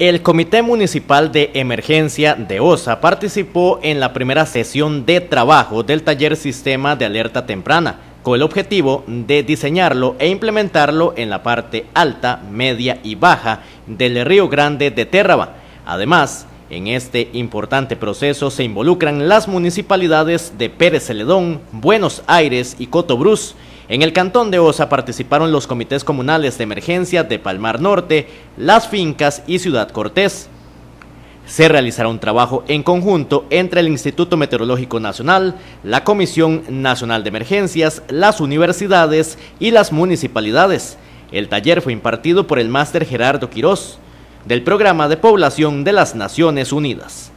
El Comité Municipal de Emergencia de OSA participó en la primera sesión de trabajo del taller Sistema de Alerta Temprana, con el objetivo de diseñarlo e implementarlo en la parte alta, media y baja del Río Grande de Térraba. Además, en este importante proceso se involucran las municipalidades de Pérez Celedón, Buenos Aires y Cotobruz, en el cantón de Osa participaron los comités comunales de emergencia de Palmar Norte, Las Fincas y Ciudad Cortés. Se realizará un trabajo en conjunto entre el Instituto Meteorológico Nacional, la Comisión Nacional de Emergencias, las universidades y las municipalidades. El taller fue impartido por el máster Gerardo Quirós, del Programa de Población de las Naciones Unidas.